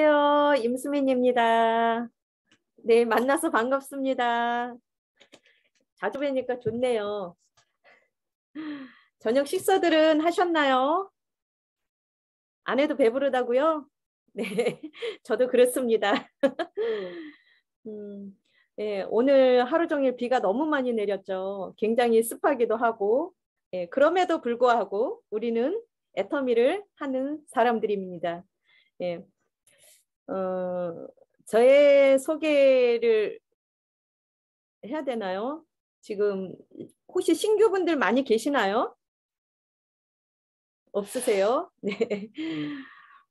안녕하세요. 임수민입니다. 네, 만나서 반갑습니다. 자주 뵈니까 좋네요. 저녁 식사들은 하셨나요? 안 해도 배부르다고요? 네, 저도 그렇습니다. 음, 네, 오늘 하루 종일 비가 너무 많이 내렸죠. 굉장히 습하기도 하고, 네, 그럼에도 불구하고 우리는 애터미를 하는 사람들입니다. 예, 어, 저의 소개를 해야 되나요? 지금 혹시 신규 분들 많이 계시나요? 없으세요? 네.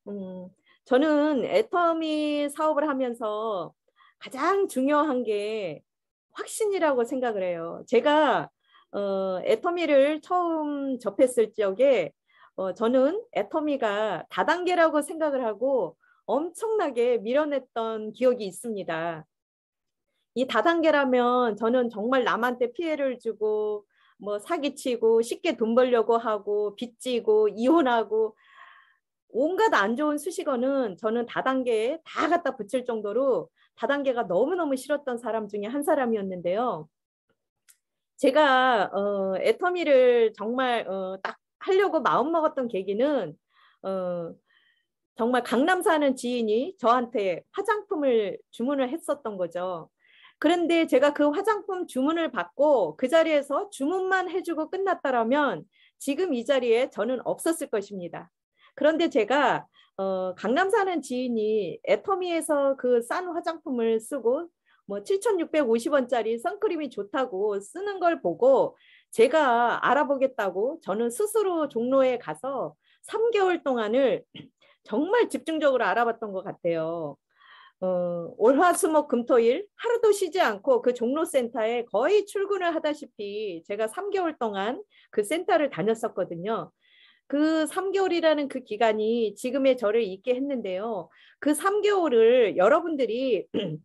음, 저는 애터미 사업을 하면서 가장 중요한 게 확신이라고 생각을 해요. 제가 어, 애터미를 처음 접했을 적에 어, 저는 애터미가 다단계라고 생각을 하고 엄청나게 밀어냈던 기억이 있습니다. 이 다단계라면 저는 정말 남한테 피해를 주고 뭐 사기치고 쉽게 돈 벌려고 하고 빚지고 이혼하고 온갖 안 좋은 수식어는 저는 다단계에 다 갖다 붙일 정도로 다단계가 너무너무 싫었던 사람 중에 한 사람이었는데요. 제가 어, 애터미를 정말 어, 딱 하려고 마음먹었던 계기는 어, 정말 강남 사는 지인이 저한테 화장품을 주문을 했었던 거죠. 그런데 제가 그 화장품 주문을 받고 그 자리에서 주문만 해주고 끝났다라면 지금 이 자리에 저는 없었을 것입니다. 그런데 제가 어, 강남 사는 지인이 애터미에서 그 싼 화장품을 쓰고 뭐 7,650원짜리 선크림이 좋다고 쓰는 걸 보고 제가 알아보겠다고 저는 스스로 종로에 가서 3개월 동안을 정말 집중적으로 알아봤던 것 같아요. 어, 월화수목 금토일 하루도 쉬지 않고 그 종로센터에 거의 출근을 하다시피 제가 3개월 동안 그 센터를 다녔었거든요. 그 3개월이라는 그 기간이 지금의 저를 있게 했는데요. 그 3개월을 여러분들이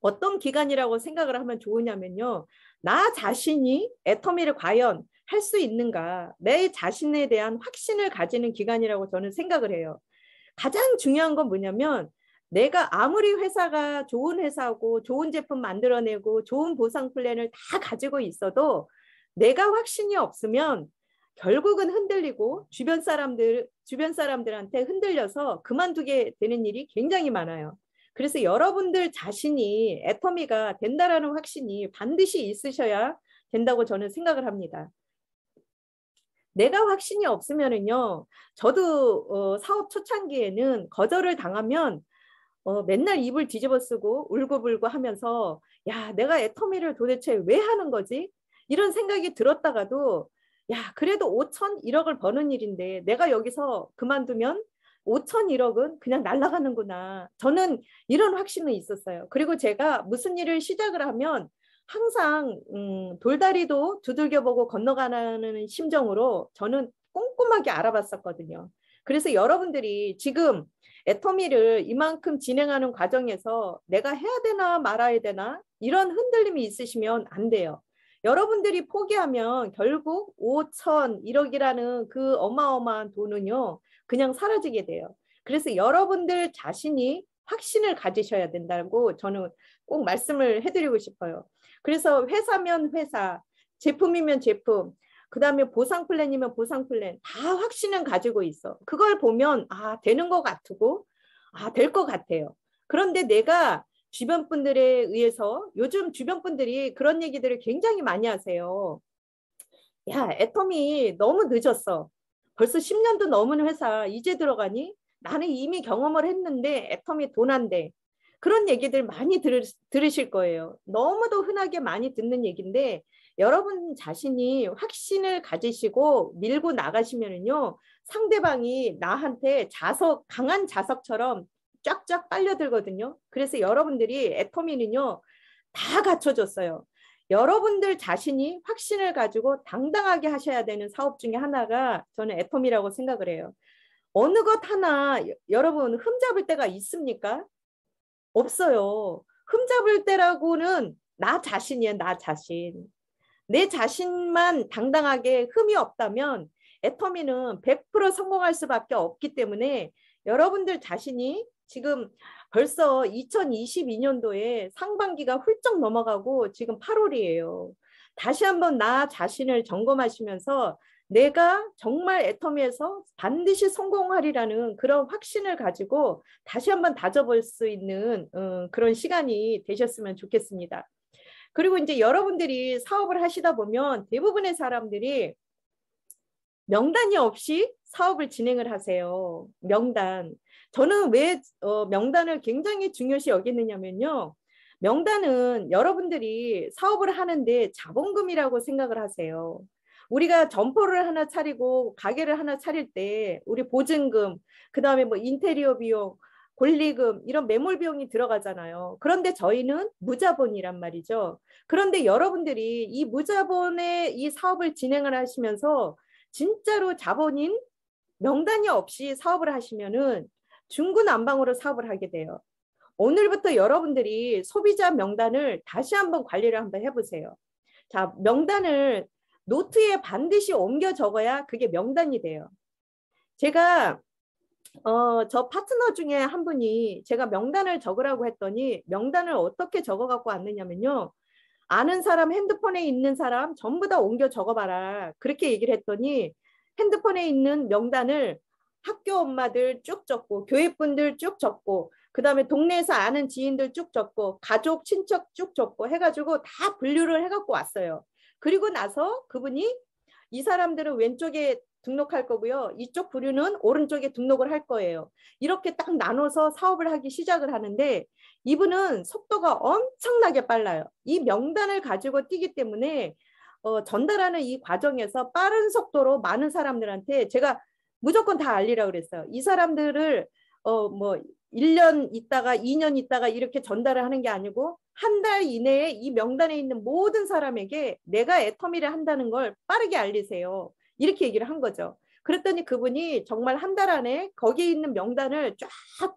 어떤 기간이라고 생각을 하면 좋으냐면요. 나 자신이 애터미를 과연 할 수 있는가, 내 자신에 대한 확신을 가지는 기간이라고 저는 생각을 해요. 가장 중요한 건 뭐냐면 내가 아무리 회사가 좋은 회사고 좋은 제품 만들어내고 좋은 보상 플랜을 다 가지고 있어도 내가 확신이 없으면 결국은 흔들리고 주변 사람들 주변 사람들한테 흔들려서 그만두게 되는 일이 굉장히 많아요. 그래서 여러분들 자신이 애터미가 된다라는 확신이 반드시 있으셔야 된다고 저는 생각을 합니다. 내가 확신이 없으면은요. 저도 어, 사업 초창기에는 거절을 당하면 어, 맨날 입을 뒤집어 쓰고 울고불고 하면서 야 내가 애터미를 도대체 왜 하는 거지? 이런 생각이 들었다가도 야 그래도 5천 1억을 버는 일인데 내가 여기서 그만두면 5천 1억은 그냥 날아가는구나. 저는 이런 확신은 있었어요. 그리고 제가 무슨 일을 시작을 하면 항상 음, 돌다리도 두들겨보고 건너가는 심정으로 저는 꼼꼼하게 알아봤었거든요. 그래서 여러분들이 지금 애터미를 이만큼 진행하는 과정에서 내가 해야 되나 말아야 되나 이런 흔들림이 있으시면 안 돼요. 여러분들이 포기하면 결국 5천 1억이라는 그 어마어마한 돈은요 그냥 사라지게 돼요. 그래서 여러분들 자신이 확신을 가지셔야 된다고 저는 꼭 말씀을 해드리고 싶어요. 그래서 회사면 회사, 제품이면 제품, 그 다음에 보상 플랜이면 보상 플랜 다 확신은 가지고 있어. 그걸 보면 아 되는 것 같고 아 될 것 같아요. 그런데 내가 주변 분들에 의해서 요즘 주변 분들이 그런 얘기들을 굉장히 많이 하세요. 야애터미 너무 늦었어. 벌써 10년도 넘은 회사 이제 들어가니? 나는 이미 경험을 했는데 애터미돈난데 그런 얘기들 많이 들, 들으실 거예요. 너무도 흔하게 많이 듣는 얘기인데 여러분 자신이 확신을 가지시고 밀고 나가시면은요 상대방이 나한테 자석 강한 자석처럼 쫙쫙 빨려들거든요. 그래서 여러분들이 애터미는요 다갖춰졌어요 여러분들 자신이 확신을 가지고 당당하게 하셔야 되는 사업 중에 하나가 저는 애터미라고 생각을 해요. 어느 것 하나 여러분 흠잡을 때가 있습니까? 없어요. 흠잡을 때라고는 나 자신이야, 나 자신. 내 자신만 당당하게 흠이 없다면 애터미는 100% 성공할 수밖에 없기 때문에 여러분들 자신이 지금 벌써 2022년도에 상반기가 훌쩍 넘어가고 지금 8월이에요. 다시 한번 나 자신을 점검하시면서 내가 정말 애터미에서 반드시 성공하리라는 그런 확신을 가지고 다시 한번 다져볼 수 있는 음, 그런 시간이 되셨으면 좋겠습니다. 그리고 이제 여러분들이 사업을 하시다 보면 대부분의 사람들이 명단이 없이 사업을 진행을 하세요. 명단. 저는 왜 어, 명단을 굉장히 중요시 여기느냐면요. 명단은 여러분들이 사업을 하는데 자본금이라고 생각을 하세요. 우리가 점포를 하나 차리고 가게를 하나 차릴 때 우리 보증금, 그다음에 뭐 인테리어 비용, 권리금 이런 매몰 비용이 들어가잖아요. 그런데 저희는 무자본이란 말이죠. 그런데 여러분들이 이 무자본의 이 사업을 진행을 하시면서 진짜로 자본인 명단이 없이 사업을 하시면은 중구난방으로 사업을 하게 돼요. 오늘부터 여러분들이 소비자 명단을 다시 한번 관리를 한번 해보세요. 자, 명단을 노트에 반드시 옮겨 적어야 그게 명단이 돼요. 제가 어, 저 파트너 중에 한 분이 제가 명단을 적으라고 했더니 명단을 어떻게 적어 갖고 왔느냐면요. 아는 사람 핸드폰에 있는 사람 전부 다 옮겨 적어봐라. 그렇게 얘기를 했더니 핸드폰에 있는 명단을 학교 엄마들 쭉 적고 교회분들 쭉 적고 그다음에 동네에서 아는 지인들 쭉 적고 가족 친척 쭉 적고 해가지고 다 분류를 해갖고 왔어요. 그리고 나서 그분이 이 사람들은 왼쪽에 등록할 거고요. 이쪽 부류는 오른쪽에 등록을 할 거예요. 이렇게 딱 나눠서 사업을 하기 시작을 하는데 이분은 속도가 엄청나게 빨라요. 이 명단을 가지고 뛰기 때문에 어, 전달하는 이 과정에서 빠른 속도로 많은 사람들한테 제가 무조건 다알리라 그랬어요. 이 사람들을 어, 뭐 1년 있다가 2년 있다가 이렇게 전달을 하는 게 아니고 한달 이내에 이 명단에 있는 모든 사람에게 내가 애터미를 한다는 걸 빠르게 알리세요. 이렇게 얘기를 한 거죠. 그랬더니 그분이 정말 한 달 안에 거기에 있는 명단을 쫙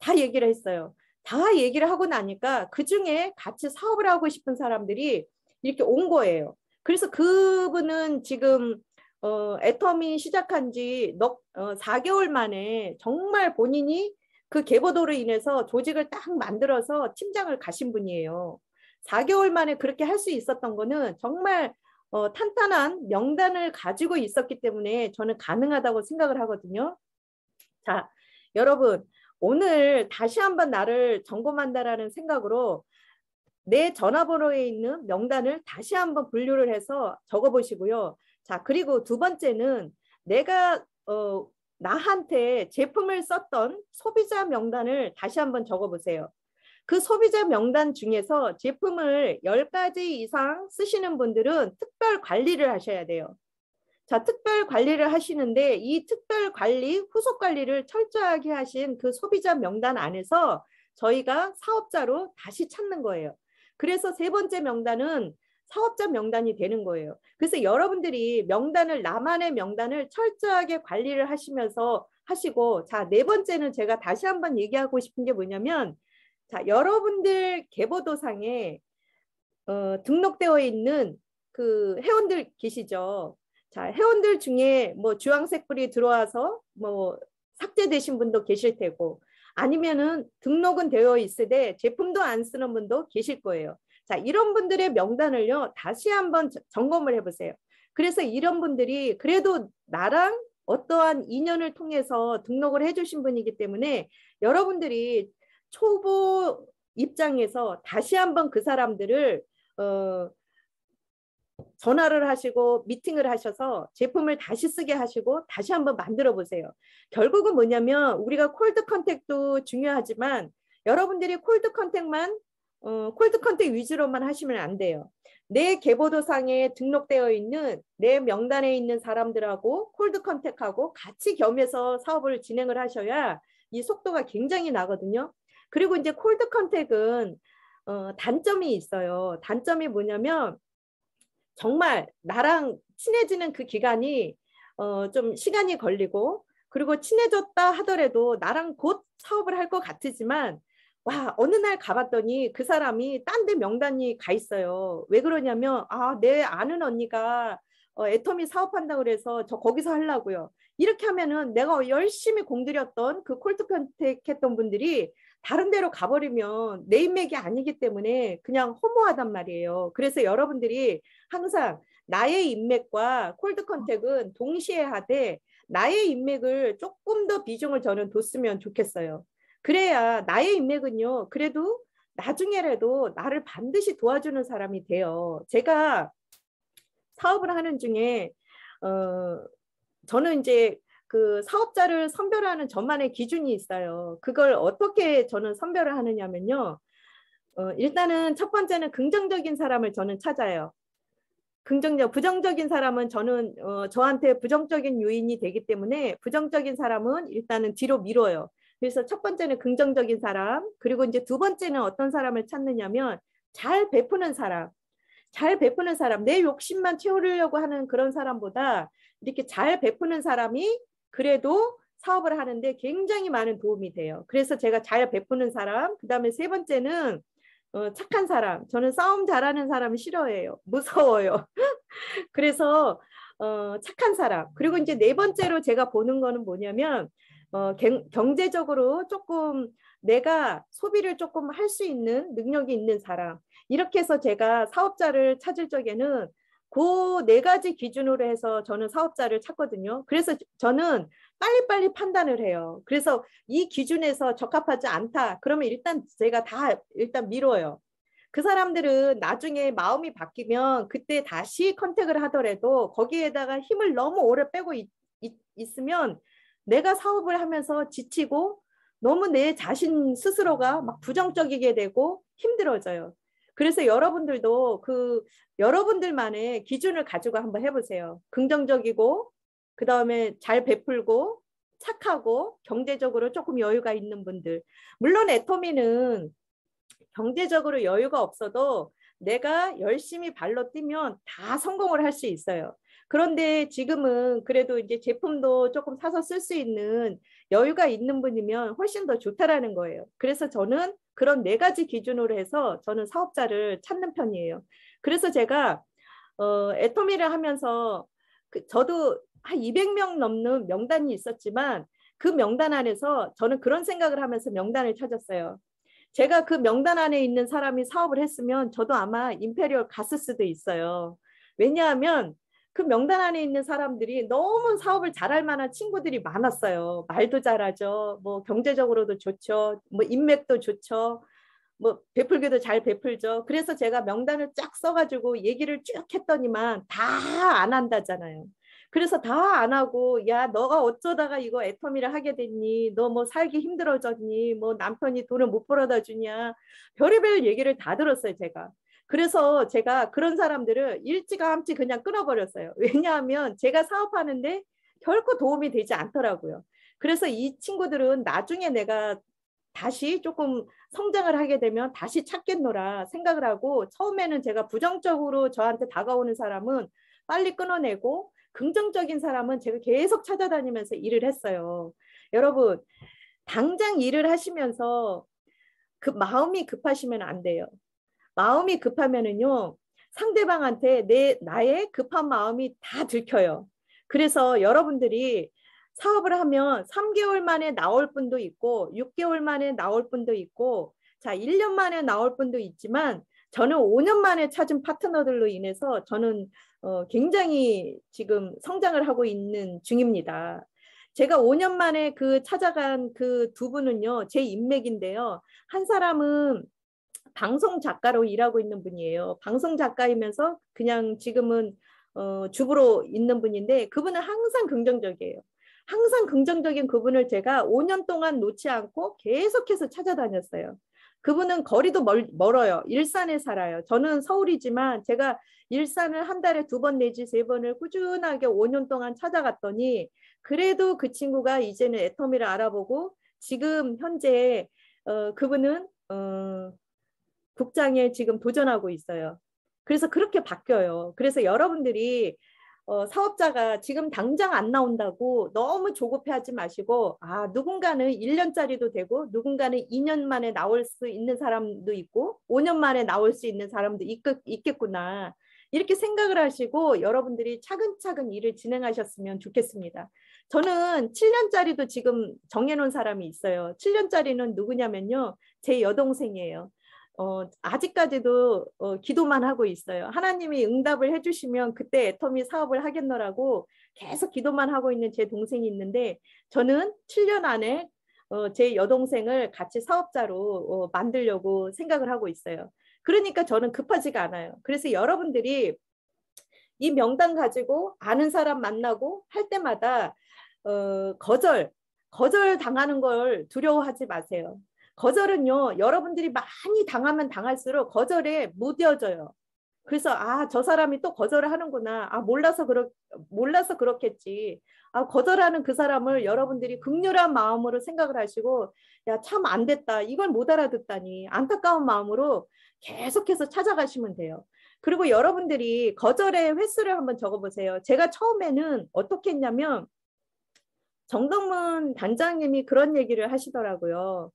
다 얘기를 했어요. 다 얘기를 하고 나니까 그 중에 같이 사업을 하고 싶은 사람들이 이렇게 온 거예요. 그래서 그분은 지금 어, 애터미 시작한 지 넉, 어, 4개월 만에 정말 본인이 그개보도로 인해서 조직을 딱 만들어서 팀장을 가신 분이에요. 4개월 만에 그렇게 할 수 있었던 거는 정말 어, 탄탄한 명단을 가지고 있었기 때문에 저는 가능하다고 생각을 하거든요. 자, 여러분 오늘 다시 한번 나를 점검한다라는 생각으로 내 전화번호에 있는 명단을 다시 한번 분류를 해서 적어보시고요. 자, 그리고 두 번째는 내가 어, 나한테 제품을 썼던 소비자 명단을 다시 한번 적어보세요. 그 소비자 명단 중에서 제품을 10가지 이상 쓰시는 분들은 특별 관리를 하셔야 돼요. 자, 특별 관리를 하시는데 이 특별 관리, 후속 관리를 철저하게 하신 그 소비자 명단 안에서 저희가 사업자로 다시 찾는 거예요. 그래서 세 번째 명단은 사업자 명단이 되는 거예요. 그래서 여러분들이 명단을 나만의 명단을 철저하게 관리를 하시면서 하시고 자 네 번째는 제가 다시 한번 얘기하고 싶은 게 뭐냐면 자 여러분들 개보도상에 어, 등록되어 있는 그 회원들 계시죠. 자 회원들 중에 뭐 주황색 불이 들어와서 뭐 삭제되신 분도 계실 테고 아니면은 등록은 되어 있으되 제품도 안 쓰는 분도 계실 거예요. 자, 이런 분들의 명단을요, 다시 한번 점검을 해보세요. 그래서 이런 분들이 그래도 나랑 어떠한 인연을 통해서 등록을 해주신 분이기 때문에 여러분들이 초보 입장에서 다시 한번 그 사람들을 어, 전화를 하시고 미팅을 하셔서 제품을 다시 쓰게 하시고 다시 한번 만들어 보세요. 결국은 뭐냐면 우리가 콜드 컨택도 중요하지만 여러분들이 콜드 컨택만 어, 콜드 컨택 위주로만 하시면 안 돼요. 내 개보도상에 등록되어 있는 내 명단에 있는 사람들하고 콜드 컨택하고 같이 겸해서 사업을 진행을 하셔야 이 속도가 굉장히 나거든요. 그리고 이제 콜드 컨택은 어, 단점이 있어요. 단점이 뭐냐면 정말 나랑 친해지는 그 기간이 어, 좀 시간이 걸리고 그리고 친해졌다 하더라도 나랑 곧 사업을 할것같지만 와 어느 날 가봤더니 그 사람이 딴 데 명단이 가 있어요. 왜 그러냐면 아 내 아는 언니가 어, 애터미 사업한다 그래서 저 거기서 하려고요. 이렇게 하면은 내가 열심히 공들였던 그 콜트 컨택했던 분들이 다른 데로 가버리면 내 인맥이 아니기 때문에 그냥 허무하단 말이에요. 그래서 여러분들이 항상 나의 인맥과 콜드 컨택은 동시에 하되 나의 인맥을 조금 더 비중을 저는 뒀으면 좋겠어요. 그래야 나의 인맥은요. 그래도 나중에라도 나를 반드시 도와주는 사람이 돼요. 제가 사업을 하는 중에 어 저는 이제 그 사업자를 선별하는 저만의 기준이 있어요. 그걸 어떻게 저는 선별을 하느냐면요. 어, 일단은 첫 번째는 긍정적인 사람을 저는 찾아요. 긍정적, 부정적인 사람은 저는 어, 저한테 부정적인 요인이 되기 때문에 부정적인 사람은 일단은 뒤로 밀어요. 그래서 첫 번째는 긍정적인 사람, 그리고 이제 두 번째는 어떤 사람을 찾느냐면 잘 베푸는 사람. 잘 베푸는 사람, 내 욕심만 채우려고 하는 그런 사람보다 이렇게 잘 베푸는 사람이 그래도 사업을 하는데 굉장히 많은 도움이 돼요. 그래서 제가 잘 베푸는 사람, 그 다음에 세 번째는 어, 착한 사람. 저는 싸움 잘하는 사람 싫어해요. 무서워요. 그래서 어, 착한 사람. 그리고 이제 네 번째로 제가 보는 거는 뭐냐면 어, 경제적으로 조금 내가 소비를 조금 할 수 있는 능력이 있는 사람 이렇게 해서 제가 사업자를 찾을 적에는 그 네 가지 기준으로 해서 저는 사업자를 찾거든요. 그래서 저는 빨리빨리 판단을 해요. 그래서 이 기준에서 적합하지 않다. 그러면 일단 제가 다 일단 미뤄요. 그 사람들은 나중에 마음이 바뀌면 그때 다시 컨택을 하더라도 거기에다가 힘을 너무 오래 빼고 있, 있, 있으면 내가 사업을 하면서 지치고 너무 내 자신 스스로가 막 부정적이게 되고 힘들어져요. 그래서 여러분들도 그 여러분들만의 기준을 가지고 한번 해보세요. 긍정적이고 그 다음에 잘 베풀고 착하고 경제적으로 조금 여유가 있는 분들. 물론 애터미는 경제적으로 여유가 없어도 내가 열심히 발로 뛰면 다 성공을 할 수 있어요. 그런데 지금은 그래도 이제 제품도 조금 사서 쓸 수 있는 여유가 있는 분이면 훨씬 더 좋다라는 거예요. 그래서 저는 그런 네 가지 기준으로 해서 저는 사업자를 찾는 편이에요. 그래서 제가 어, 애터미를 하면서 그, 저도 한 200명 넘는 명단이 있었지만 그 명단 안에서 저는 그런 생각을 하면서 명단을 찾았어요. 제가 그 명단 안에 있는 사람이 사업을 했으면 저도 아마 임페리얼 갔을 수도 있어요. 왜냐하면 그 명단 안에 있는 사람들이 너무 사업을 잘할 만한 친구들이 많았어요. 말도 잘하죠. 뭐 경제적으로도 좋죠. 뭐 인맥도 좋죠. 뭐 베풀기도 잘 베풀죠. 그래서 제가 명단을 쫙 써가지고 얘기를 쭉 했더니만 다 안 한다잖아요. 그래서 다 안 하고 야 너가 어쩌다가 이거 애터미를 하게 됐니? 너 뭐 살기 힘들어졌니? 뭐 남편이 돈을 못 벌어다 주냐? 별의별 얘기를 다 들었어요 제가. 그래서 제가 그런 사람들을 일찌감치 그냥 끊어버렸어요. 왜냐하면 제가 사업하는데 결코 도움이 되지 않더라고요. 그래서 이 친구들은 나중에 내가 다시 조금 성장을 하게 되면 다시 찾겠노라 생각을 하고 처음에는 제가 부정적으로 저한테 다가오는 사람은 빨리 끊어내고 긍정적인 사람은 제가 계속 찾아다니면서 일을 했어요. 여러분, 당장 일을 하시면서 그 마음이 급하시면 안 돼요. 마음이 급하면은요, 상대방한테 내, 나의 급한 마음이 다 들켜요. 그래서 여러분들이 사업을 하면 3개월 만에 나올 분도 있고, 6개월 만에 나올 분도 있고, 자, 1년 만에 나올 분도 있지만, 저는 5년 만에 찾은 파트너들로 인해서 저는 어, 굉장히 지금 성장을 하고 있는 중입니다. 제가 5년 만에 그 찾아간 그 두 분은요, 제 인맥인데요. 한 사람은 방송 작가로 일하고 있는 분이에요. 방송 작가이면서 그냥 지금은 어, 주부로 있는 분인데 그분은 항상 긍정적이에요. 항상 긍정적인 그분을 제가 5년 동안 놓지 않고 계속해서 찾아다녔어요. 그분은 거리도 멀, 멀어요. 일산에 살아요. 저는 서울이지만 제가 일산을 한 달에 두 번 내지 세 번을 꾸준하게 5년 동안 찾아갔더니 그래도 그 친구가 이제는 애터미를 알아보고 지금 현재 어, 그분은 어, 국장에 지금 도전하고 있어요. 그래서 그렇게 바뀌어요. 그래서 여러분들이 어, 사업자가 지금 당장 안 나온다고 너무 조급해하지 마시고 아 누군가는 1년짜리도 되고 누군가는 2년 만에 나올 수 있는 사람도 있고 5년 만에 나올 수 있는 사람도 있, 있겠구나 이렇게 생각을 하시고 여러분들이 차근차근 일을 진행하셨으면 좋겠습니다. 저는 7년짜리도 지금 정해놓은 사람이 있어요. 7년짜리는 누구냐면요. 제 여동생이에요. 어, 아직까지도 어, 기도만 하고 있어요. 하나님이 응답을 해주시면 그때 애터미 사업을 하겠노라고 계속 기도만 하고 있는 제 동생이 있는데 저는 7년 안에 어, 제 여동생을 같이 사업자로 어, 만들려고 생각을 하고 있어요. 그러니까 저는 급하지가 않아요. 그래서 여러분들이 이 명단 가지고 아는 사람 만나고 할 때마다 어, 거절, 거절 당하는 걸 두려워하지 마세요. 거절은요, 여러분들이 많이 당하면 당할수록 거절에 무뎌져요. 그래서 아, 저 사람이 또 거절을 하는구나. 아, 몰라서 그렇 몰라서 그렇겠지. 아, 거절하는 그 사람을 여러분들이 극렬한 마음으로 생각을 하시고 야, 참 안 됐다. 이걸 못 알아듣다니. 안타까운 마음으로 계속해서 찾아가시면 돼요. 그리고 여러분들이 거절의 횟수를 한번 적어 보세요. 제가 처음에는 어떻게 했냐면 정동문 단장님이 그런 얘기를 하시더라고요.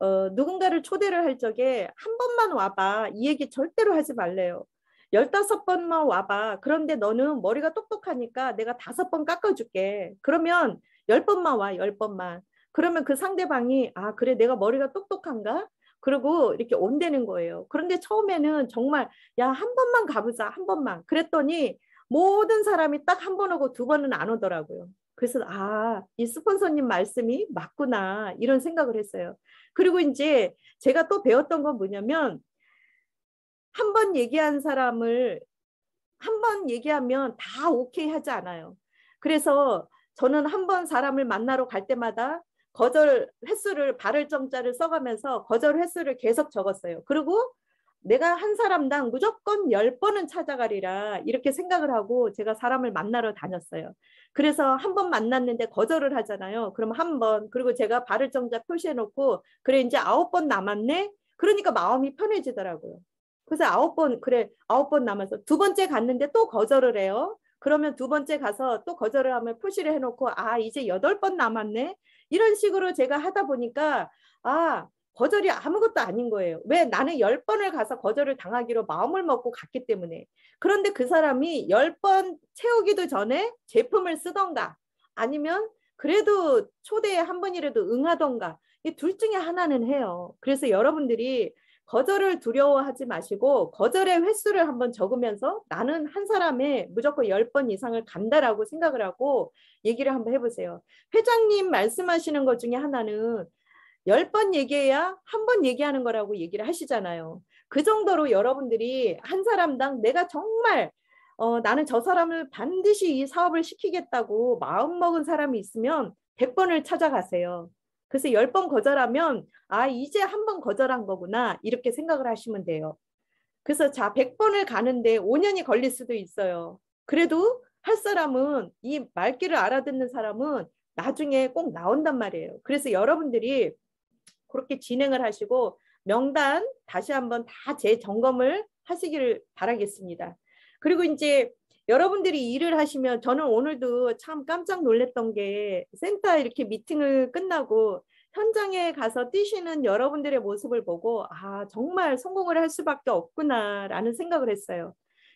어, 누군가를 초대를 할 적에 한 번만 와봐. 이 얘기 절대로 하지 말래요. 열다섯 번만 와봐. 그런데 너는 머리가 똑똑하니까 내가 다섯 번 깎아줄게. 그러면 열 번만 와, 열 번만. 그러면 그 상대방이, 아, 그래, 내가 머리가 똑똑한가? 그리고 이렇게 온대는 거예요. 그런데 처음에는 정말, 야, 한 번만 가보자, 한 번만. 그랬더니 모든 사람이 딱 한 번 오고 두 번은 안 오더라고요. 그래서 아, 이 스폰서님 말씀이 맞구나 이런 생각을 했어요. 그리고 이제 제가 또 배웠던 건 뭐냐면 한 번 얘기한 사람을 한 번 얘기하면 다 오케이 하지 않아요. 그래서 저는 한 번 사람을 만나러 갈 때마다 거절 횟수를 발을 정자를 써가면서 거절 횟수를 계속 적었어요. 그리고 내가 한 사람당 무조건 열번은 찾아가리라 이렇게 생각을 하고 제가 사람을 만나러 다녔어요. 그래서 한 번 만났는데 거절을 하잖아요. 그럼 한 번, 그리고 제가 발을 정작 표시해 놓고 그래 이제 아홉 번 남았네. 그러니까 마음이 편해지더라고요. 그래서 아홉 번 그래 아홉 번 남아서 두 번째 갔는데 또 거절을 해요. 그러면 두 번째 가서 또 거절을 하면 표시를 해놓고 아 이제 여덟 번 남았네 이런 식으로 제가 하다 보니까 아 거절이 아무것도 아닌 거예요. 왜 나는 열 번을 가서 거절을 당하기로 마음을 먹고 갔기 때문에. 그런데 그 사람이 열 번 채우기도 전에 제품을 쓰던가 아니면 그래도 초대에 한 번이라도 응하던가 이 둘 중에 하나는 해요. 그래서 여러분들이 거절을 두려워하지 마시고 거절의 횟수를 한번 적으면서 나는 한사람에 무조건 열 번 이상을 간다라고 생각을 하고 얘기를 한번 해보세요. 회장님 말씀하시는 것 중에 하나는 열번 얘기해야 한 번 얘기하는 거라고 얘기를 하시잖아요. 그 정도로 여러분들이 한 사람당 내가 정말 어, 나는 저 사람을 반드시 이 사업을 시키겠다고 마음먹은 사람이 있으면 100번을 찾아가세요. 그래서 10번 거절하면 아 이제 한 번 거절한 거구나 이렇게 생각을 하시면 돼요. 그래서 자 100번을 가는데 5년이 걸릴 수도 있어요. 그래도 할 사람은 이 말귀를 알아듣는 사람은 나중에 꼭 나온단 말이에요. 그래서 여러분들이 그렇게 진행을 하시고 명단 다시 한번 다 재점검을 하시기를 바라겠습니다. 그리고 이제 여러분들이 일을 하시면 저는 오늘도 참 깜짝 놀랐던 게 센터 이렇게 미팅을 끝나고 현장에 가서 뛰시는 여러분들의 모습을 보고 아 정말 성공을 할 수밖에 없구나라는 생각을 했어요.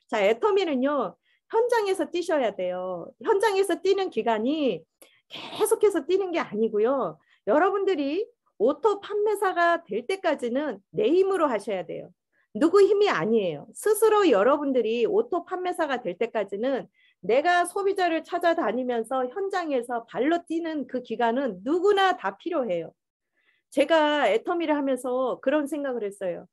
자 애터미는요 현장에서 뛰셔야 돼요. 현장에서 뛰는 기간이 계속해서 뛰는 게 아니고요. 여러분들이 오토 판매사가 될 때까지는 내 힘으로 하셔야 돼요. 누구 힘이 아니에요. 스스로 여러분들이 오토 판매사가 될 때까지는 내가 소비자를 찾아다니면서 현장에서 발로 뛰는 그 기간은 누구나 다 필요해요. 제가 애터미를 하면서 그런 생각을 했어요.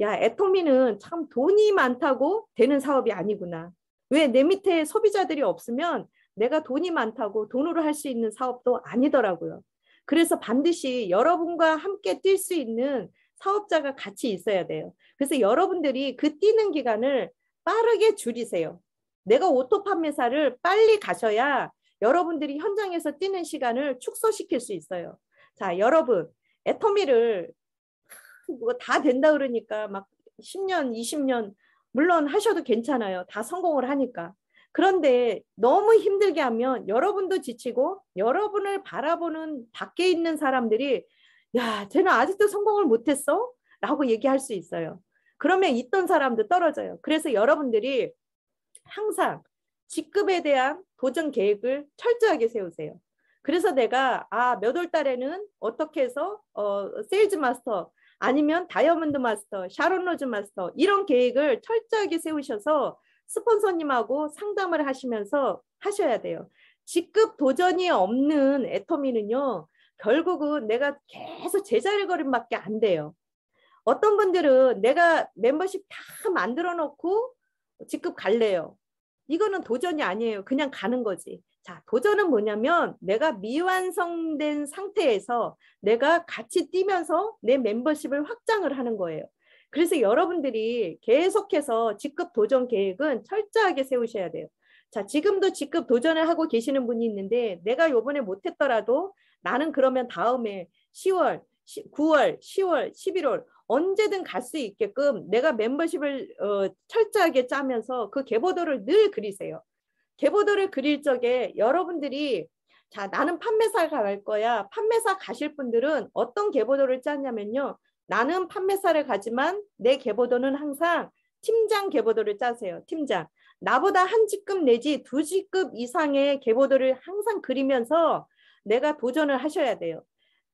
야, 애터미는 참 돈이 많다고 되는 사업이 아니구나. 왜 내 밑에 소비자들이 없으면 내가 돈이 많다고 돈으로 할 수 있는 사업도 아니더라고요. 그래서 반드시 여러분과 함께 뛸 수 있는 사업자가 같이 있어야 돼요. 그래서 여러분들이 그 뛰는 기간을 빠르게 줄이세요. 내가 오토 판매사를 빨리 가셔야 여러분들이 현장에서 뛰는 시간을 축소시킬 수 있어요. 자, 여러분, 애터미를 뭐다 된다 그러니까 막 10년, 20년 물론 하셔도 괜찮아요. 다 성공을 하니까. 그런데 너무 힘들게 하면 여러분도 지치고 여러분을 바라보는 밖에 있는 사람들이 야, 쟤는 아직도 성공을 못했어? 라고 얘기할 수 있어요. 그러면 있던 사람도 떨어져요. 그래서 여러분들이 항상 직급에 대한 도전 계획을 철저하게 세우세요. 그래서 내가 아, 몇 월 달에는 어떻게 해서 어, 세일즈 마스터 아니면 다이아몬드 마스터, 샤론 로즈 마스터 이런 계획을 철저하게 세우셔서 스폰서님하고 상담을 하시면서 하셔야 돼요. 직급 도전이 없는 애터미는요. 결국은 내가 계속 제자리걸음밖에 안 돼요. 어떤 분들은 내가 멤버십 다 만들어 놓고 직급 갈래요. 이거는 도전이 아니에요. 그냥 가는 거지. 자, 도전은 뭐냐면 내가 미완성된 상태에서 내가 같이 뛰면서 내 멤버십을 확장을 하는 거예요. 그래서 여러분들이 계속해서 직급 도전 계획은 철저하게 세우셔야 돼요. 자, 지금도 직급 도전을 하고 계시는 분이 있는데 내가 요번에 못했더라도 나는 그러면 다음에 10월, 9월, 10월, 11월 언제든 갈 수 있게끔 내가 멤버십을 어, 철저하게 짜면서 그 개보도를 늘 그리세요. 개보도를 그릴 적에 여러분들이 자 나는 판매사 갈 거야. 판매사 가실 분들은 어떤 개보도를 짜냐면요. 나는 판매사를 가지만 내 개보도는 항상 팀장 개보도를 짜세요. 팀장. 나보다 한 직급 내지 두 직급 이상의 개보도를 항상 그리면서 내가 도전을 하셔야 돼요.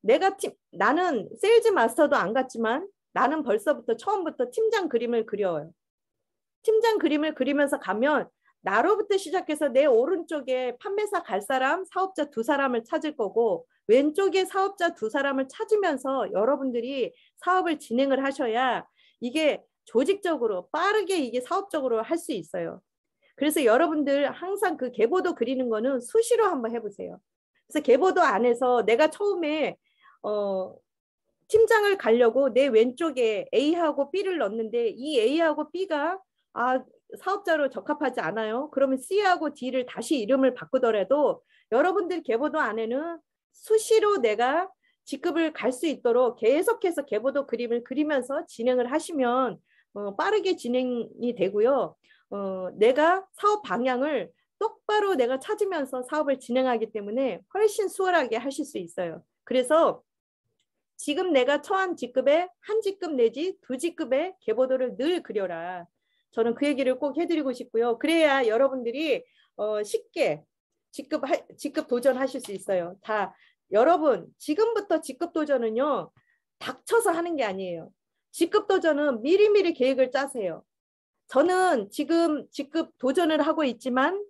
내가 팀 나는 세일즈 마스터도 안 갔지만 나는 벌써부터 처음부터 팀장 그림을 그려요. 팀장 그림을 그리면서 가면 나로부터 시작해서 내 오른쪽에 판매사 갈 사람, 사업자 두 사람을 찾을 거고 왼쪽에 사업자 두 사람을 찾으면서 여러분들이 사업을 진행을 하셔야 이게 조직적으로 빠르게 이게 사업적으로 할 수 있어요. 그래서 여러분들 항상 그개보도 그리는 거는 수시로 한번 해보세요. 그래서 계보도 안에서 내가 처음에 어, 팀장을 가려고 내 왼쪽에 A하고 B를 넣는데 이 A하고 B가 아 사업자로 적합하지 않아요. 그러면 C하고 D를 다시 이름을 바꾸더라도 여러분들 개보도 안에는 수시로 내가 직급을 갈 수 있도록 계속해서 개보도 그림을 그리면서 진행을 하시면 어, 빠르게 진행이 되고요. 어, 내가 사업 방향을 똑바로 내가 찾으면서 사업을 진행하기 때문에 훨씬 수월하게 하실 수 있어요. 그래서 지금 내가 처한 직급에 한 직급 내지 두 직급의 개보도를 늘 그려라. 저는 그 얘기를 꼭 해드리고 싶고요. 그래야 여러분들이 어, 쉽게 직급 하, 직급 도전하실 수 있어요. 다 여러분 지금부터 직급 도전은요 닥쳐서 하는 게 아니에요. 직급 도전은 미리미리 계획을 짜세요. 저는 지금 직급 도전을 하고 있지만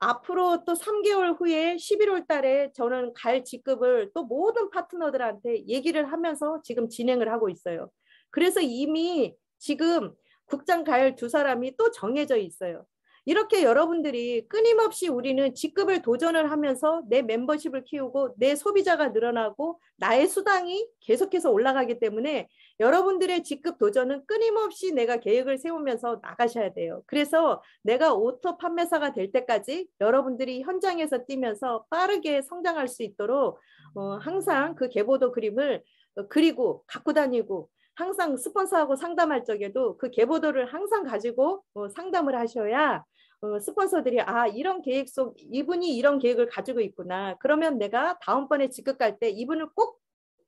앞으로 또 3개월 후에 11월 달에 저는 갈 직급을 또 모든 파트너들한테 얘기를 하면서 지금 진행을 하고 있어요. 그래서 이미 지금 국장 갈 두 사람이 또 정해져 있어요. 이렇게 여러분들이 끊임없이 우리는 직급을 도전을 하면서 내 멤버십을 키우고 내 소비자가 늘어나고 나의 수당이 계속해서 올라가기 때문에 여러분들의 직급 도전은 끊임없이 내가 계획을 세우면서 나가셔야 돼요. 그래서 내가 오토 판매사가 될 때까지 여러분들이 현장에서 뛰면서 빠르게 성장할 수 있도록 어, 항상 그 개보도 그림을 어, 그리고 갖고 다니고 항상 스폰서하고 상담할 적에도 그 개보도를 항상 가지고 어, 상담을 하셔야 어, 스폰서들이 아 이런 계획 속 이분이 이런 계획을 가지고 있구나. 그러면 내가 다음번에 직급 갈 때 이분을 꼭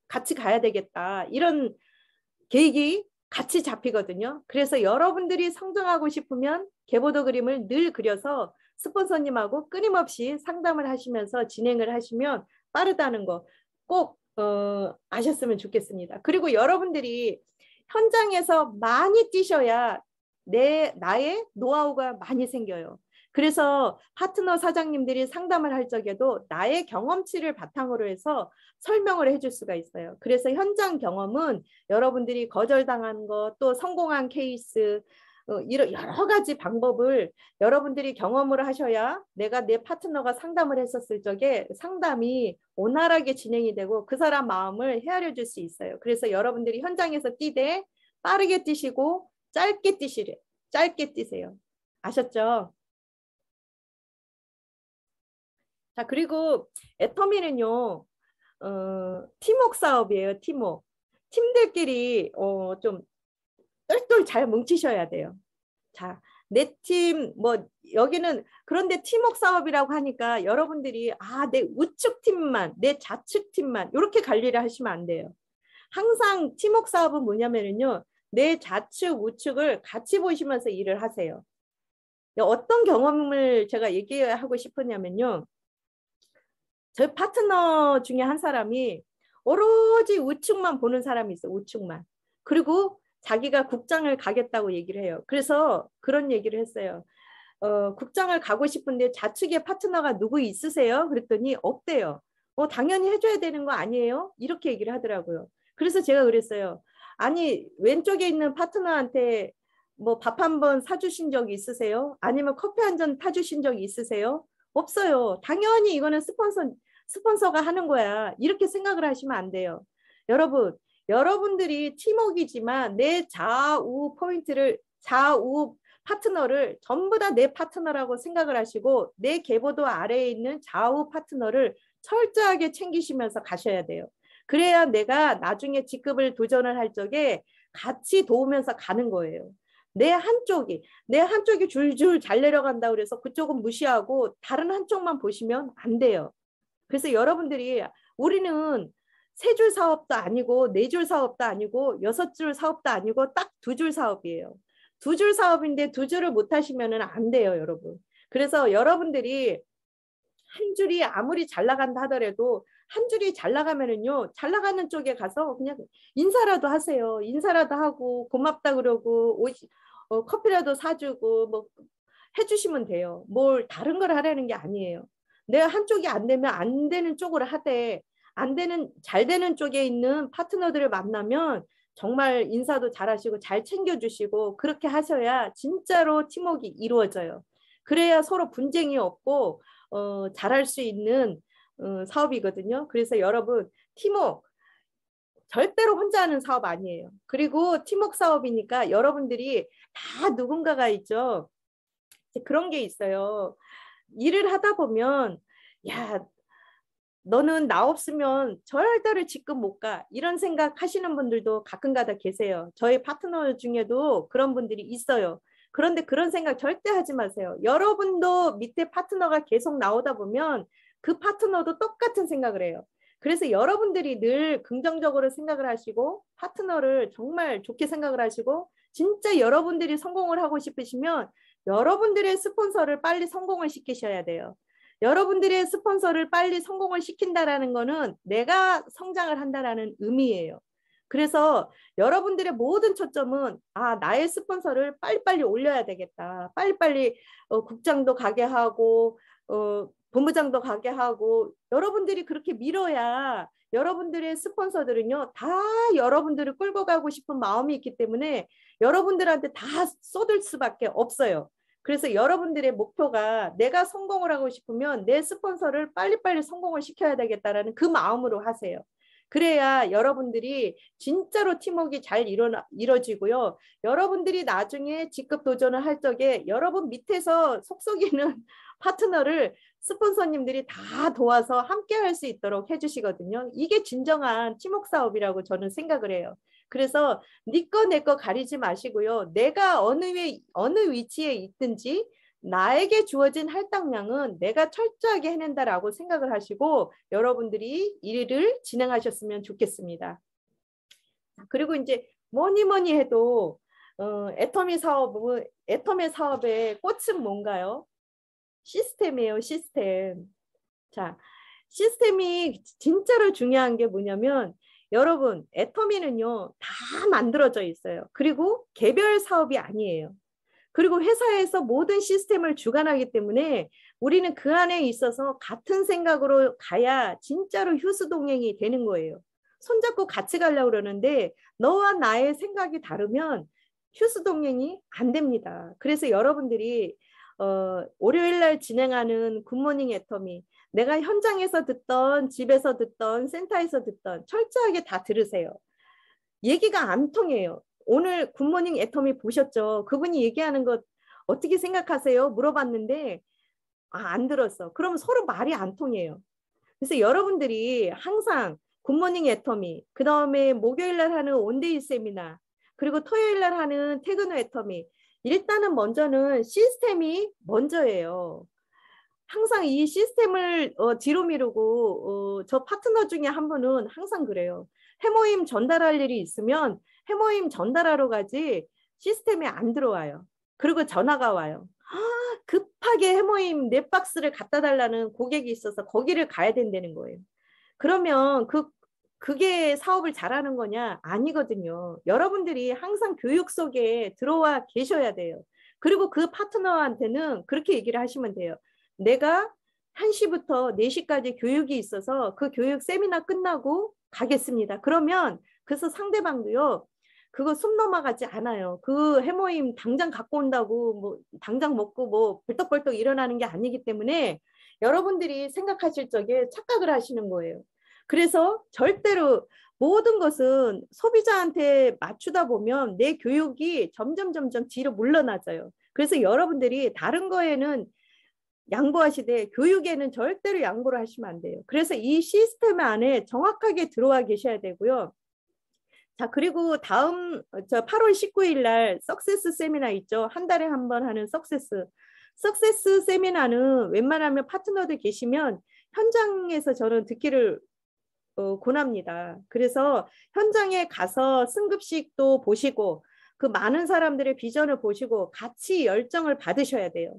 같이 가야 되겠다. 이런 계획이 같이 잡히거든요. 그래서 여러분들이 성장하고 싶으면 개보도 그림을 늘 그려서 스폰서님하고 끊임없이 상담을 하시면서 진행을 하시면 빠르다는 거꼭 어, 아셨으면 좋겠습니다. 그리고 여러분들이 현장에서 많이 뛰셔야 내 나의 노하우가 많이 생겨요. 그래서 파트너 사장님들이 상담을 할 적에도 나의 경험치를 바탕으로 해서 설명을 해줄 수가 있어요. 그래서 현장 경험은 여러분들이 거절당한 것, 또 성공한 케이스, 어, 여러 가지 방법을 여러분들이 경험을 하셔야 내가 내 파트너가 상담을 했었을 적에 상담이 온화하게 진행이 되고 그 사람 마음을 헤아려 줄수 있어요. 그래서 여러분들이 현장에서 뛰되 빠르게 뛰시고 짧게 뛰시래. 짧게 뛰세요. 아셨죠? 자, 그리고 애터미는요. 어, 팀웍 사업이에요. 팀웍. 팀들끼리 어, 좀 똘똘 잘 뭉치셔야 돼요. 자, 내 팀, 뭐, 여기는, 그런데 팀웍 사업이라고 하니까 여러분들이, 아, 내 우측 팀만, 내 좌측 팀만, 이렇게 관리를 하시면 안 돼요. 항상 팀웍 사업은 뭐냐면요. 내 좌측 우측을 같이 보시면서 일을 하세요. 네, 어떤 경험을 제가 얘기하고 싶었냐면요. 저희 파트너 중에 한 사람이 오로지 우측만 보는 사람이 있어요. 우측만. 그리고 자기가 국장을 가겠다고 얘기를 해요. 그래서 그런 얘기를 했어요. 어, 국장을 가고 싶은데 좌측에 파트너가 누구 있으세요? 그랬더니 없대요. 어, 당연히 해줘야 되는 거 아니에요? 이렇게 얘기를 하더라고요. 그래서 제가 그랬어요. 아니 왼쪽에 있는 파트너한테 뭐 밥한 번 사주신 적이 있으세요? 아니면 커피 한 잔 타주신 적이 있으세요? 없어요. 당연히 이거는 스폰서 스폰서가 하는 거야. 이렇게 생각을 하시면 안 돼요. 여러분, 여러분들이 팀웍이지만 내 좌우 포인트를 좌우 파트너를 전부 다 내 파트너라고 생각을 하시고 내 계보도 아래에 있는 좌우 파트너를 철저하게 챙기시면서 가셔야 돼요. 그래야 내가 나중에 직급을 도전을 할 적에 같이 도우면서 가는 거예요. 내 한쪽이 내 한쪽이 줄줄 잘 내려간다 그래서 그쪽은 무시하고 다른 한쪽만 보시면 안 돼요. 그래서 여러분들이 우리는 세 줄 사업도 아니고 네 줄 사업도 아니고 여섯 줄 사업도 아니고 딱 두 줄 사업이에요. 두 줄 사업인데 두 줄을 못 하시면은 안 돼요, 여러분. 그래서 여러분들이 한 줄이 아무리 잘 나간다 하더라도 한 줄이 잘 나가면은요 잘 나가는 쪽에 가서 그냥 인사라도 하세요 인사라도 하고 고맙다 그러고 오시, 어, 커피라도 사주고 뭐 해주시면 돼요 뭘 다른 걸 하라는 게 아니에요 내가 한쪽이 안 되면 안 되는 쪽으로 하되 안 되는 잘 되는 쪽에 있는 파트너들을 만나면 정말 인사도 잘하시고 잘 챙겨주시고 그렇게 하셔야 진짜로 팀워크 이루어져요. 그래야 서로 분쟁이 없고 어, 잘할 수 있는 음, 사업이거든요. 그래서 여러분 팀웍 절대로 혼자 하는 사업 아니에요. 그리고 팀웍 사업이니까 여러분들이 다 누군가가 있죠. 그런 게 있어요. 일을 하다 보면 야 너는 나 없으면 절대로 직급 못 가. 이런 생각 하시는 분들도 가끔가다 계세요. 저희 파트너 중에도 그런 분들이 있어요. 그런데 그런 생각 절대 하지 마세요. 여러분도 밑에 파트너가 계속 나오다 보면 그 파트너도 똑같은 생각을 해요. 그래서 여러분들이 늘 긍정적으로 생각을 하시고 파트너를 정말 좋게 생각을 하시고 진짜 여러분들이 성공을 하고 싶으시면 여러분들의 스폰서를 빨리 성공을 시키셔야 돼요. 여러분들의 스폰서를 빨리 성공을 시킨다라는 거는 내가 성장을 한다라는 의미예요. 그래서 여러분들의 모든 초점은 아 나의 스폰서를 빨리빨리 올려야 되겠다. 빨리빨리 어, 국장도 가게 하고 어, 본부장도 가게 하고 여러분들이 그렇게 밀어야 여러분들의 스폰서들은요 다 여러분들을 끌고 가고 싶은 마음이 있기 때문에 여러분들한테 다 쏟을 수밖에 없어요. 그래서 여러분들의 목표가 내가 성공을 하고 싶으면 내 스폰서를 빨리빨리 성공을 시켜야 되겠다라는 그 마음으로 하세요. 그래야 여러분들이 진짜로 팀워크잘 이뤄나, 이뤄지고요. 여러분들이 나중에 직급 도전을 할 적에 여러분 밑에서 속속이는 파트너를 스폰서님들이 다 도와서 함께 할 수 있도록 해주시거든요. 이게 진정한 팀웍 사업이라고 저는 생각을 해요. 그래서 니꺼 네 내꺼 가리지 마시고요. 내가 어느, 위, 어느 위치에 있든지 나에게 주어진 할당량은 내가 철저하게 해낸다라고 생각을 하시고 여러분들이 일을 진행하셨으면 좋겠습니다. 그리고 이제 뭐니 뭐니 해도 어, 애터미 사업은 애터미 사업의 꽃은 뭔가요? 시스템이에요, 시스템. 자, 시스템이 진짜로 중요한 게 뭐냐면 여러분, 애터미는요, 다 만들어져 있어요. 그리고 개별 사업이 아니에요. 그리고 회사에서 모든 시스템을 주관하기 때문에 우리는 그 안에 있어서 같은 생각으로 가야 진짜로 휴수동행이 되는 거예요. 손잡고 같이 가려고 그러는데 너와 나의 생각이 다르면 휴수동행이 안 됩니다. 그래서 여러분들이 어, 월요일 날 진행하는 굿모닝 애터미 내가 현장에서 듣던 집에서 듣던 센터에서 듣던 철저하게 다 들으세요. 얘기가 안 통해요. 오늘 굿모닝 애터미 보셨죠? 그분이 얘기하는 것 어떻게 생각하세요? 물어봤는데 아, 안 들었어. 그럼 서로 말이 안 통해요. 그래서 여러분들이 항상 굿모닝 애터미, 그 다음에 목요일 날 하는 온데이 세미나, 그리고 토요일 날 하는 퇴근 후 애터미 일단은 먼저는 시스템이 먼저예요. 항상 이 시스템을 어, 뒤로 미루고 어, 저 파트너 중에 한 분은 항상 그래요. 해모임 전달할 일이 있으면 해모임 전달하러 가지 시스템에 안 들어와요. 그리고 전화가 와요. 아, 급하게 해모임 넷박스를 갖다 달라는 고객이 있어서 거기를 가야 된다는 거예요. 그러면 그 그게 사업을 잘하는 거냐? 아니거든요. 여러분들이 항상 교육 속에 들어와 계셔야 돼요. 그리고 그 파트너한테는 그렇게 얘기를 하시면 돼요. 내가 1시부터 4시까지 교육이 있어서 그 교육 세미나 끝나고 가겠습니다. 그러면 그래서 상대방도요. 그거 숨 넘어가지 않아요. 그 해모임 당장 갖고 온다고 뭐 당장 먹고 뭐 벌떡벌떡 일어나는 게 아니기 때문에 여러분들이 생각하실 적에 착각을 하시는 거예요. 그래서 절대로 모든 것은 소비자한테 맞추다 보면 내 교육이 점점 점점 뒤로 물러나져요. 그래서 여러분들이 다른 거에는 양보하시되 교육에는 절대로 양보를 하시면 안 돼요. 그래서 이 시스템 안에 정확하게 들어와 계셔야 되고요. 자, 그리고 다음 저 8월 19일 날 석세스 세미나 있죠. 한 달에 한 번 하는 석세스. 석세스 세미나는 웬만하면 파트너들 계시면 현장에서 저는 듣기를 고납니다. 어, 그래서 현장에 가서 승급식도 보시고 그 많은 사람들의 비전을 보시고 같이 열정을 받으셔야 돼요.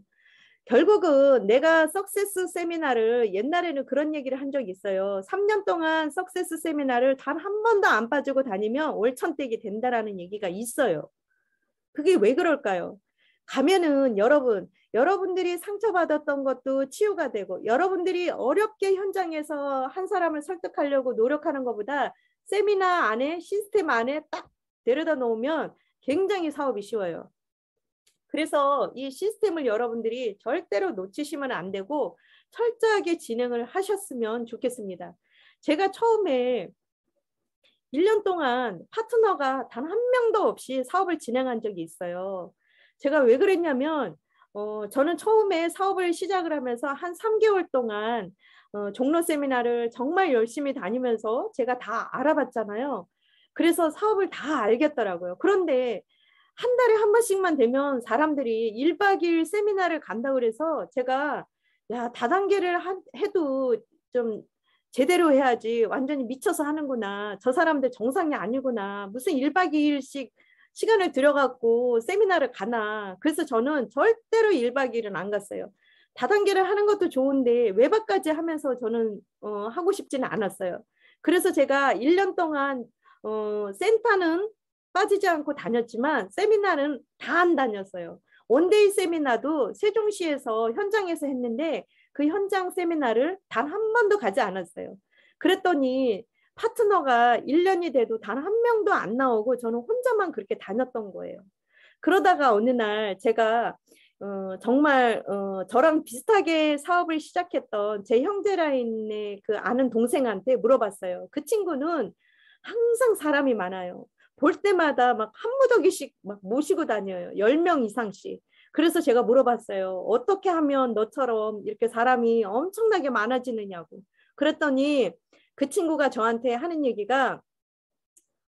결국은 내가 석세스 세미나를 옛날에는 그런 얘기를 한 적이 있어요. 3년 동안 석세스 세미나를 단 한 번도 안 빠지고 다니면 월천댁이 된다라는 얘기가 있어요. 그게 왜 그럴까요? 가면은 여러분 여러분들이 상처받았던 것도 치유가 되고 여러분들이 어렵게 현장에서 한 사람을 설득하려고 노력하는 것보다 세미나 안에 시스템 안에 딱 데려다 놓으면 굉장히 사업이 쉬워요. 그래서 이 시스템을 여러분들이 절대로 놓치시면 안 되고 철저하게 진행을 하셨으면 좋겠습니다. 제가 처음에 1년 동안 파트너가 단 한 명도 없이 사업을 진행한 적이 있어요. 제가 왜 그랬냐면 어, 저는 처음에 사업을 시작을 하면서 한 3개월 동안 어, 종로 세미나를 정말 열심히 다니면서 제가 다 알아봤잖아요. 그래서 사업을 다 알겠더라고요. 그런데 한 달에 한 번씩만 되면 사람들이 1박 2일 세미나를 간다 고해서 제가 야, 다단계를 하, 해도 좀 제대로 해야지 완전히 미쳐서 하는구나. 저 사람들 정상이 아니구나. 무슨 1박 2일씩 시간을 들여갖고 세미나를 가나. 그래서 저는 절대로 1박 2일은 안 갔어요. 다단계를 하는 것도 좋은데 외박까지 하면서 저는 어, 하고 싶지는 않았어요. 그래서 제가 1년 동안 어, 센터는 빠지지 않고 다녔지만 세미나는 다 안 다녔어요. 원데이 세미나도 세종시에서 현장에서 했는데 그 현장 세미나를 단 한 번도 가지 않았어요. 그랬더니 파트너가 1년이 돼도 단 한 명도 안 나오고 저는 혼자만 그렇게 다녔던 거예요. 그러다가 어느 날 제가 어, 정말 어, 저랑 비슷하게 사업을 시작했던 제 형제 라인의 그 아는 동생한테 물어봤어요. 그 친구는 항상 사람이 많아요. 볼 때마다 막 한 무더기씩 막 모시고 다녀요. 10명 이상씩. 그래서 제가 물어봤어요. 어떻게 하면 너처럼 이렇게 사람이 엄청나게 많아지느냐고. 그랬더니 그 친구가 저한테 하는 얘기가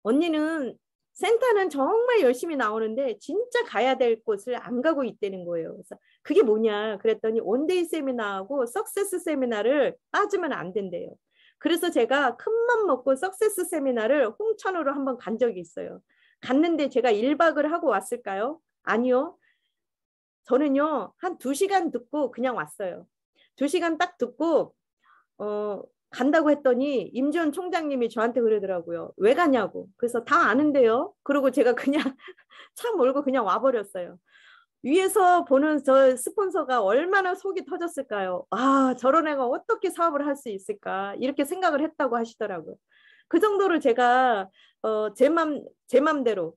언니는 센터는 정말 열심히 나오는데 진짜 가야 될 곳을 안 가고 있다는 거예요. 그래서 그게 뭐냐 그랬더니 온데이 세미나하고 석세스 세미나를 빠지면 안 된대요. 그래서 제가 큰맘 먹고 석세스 세미나를 홍천으로 한번 간 적이 있어요. 갔는데 제가 1박을 하고 왔을까요? 아니요. 저는요. 한 2시간 듣고 그냥 왔어요. 2시간 딱 듣고 어 간다고 했더니 임지원 총장님이 저한테 그러더라고요. 왜 가냐고. 그래서 다 아는데요. 그리고 제가 그냥 차 몰고 그냥 와버렸어요. 위에서 보는 저 스폰서가 얼마나 속이 터졌을까요? 아, 저런 애가 어떻게 사업을 할 수 있을까? 이렇게 생각을 했다고 하시더라고요. 그 정도로 제가 어, 제 맘, 제 맘대로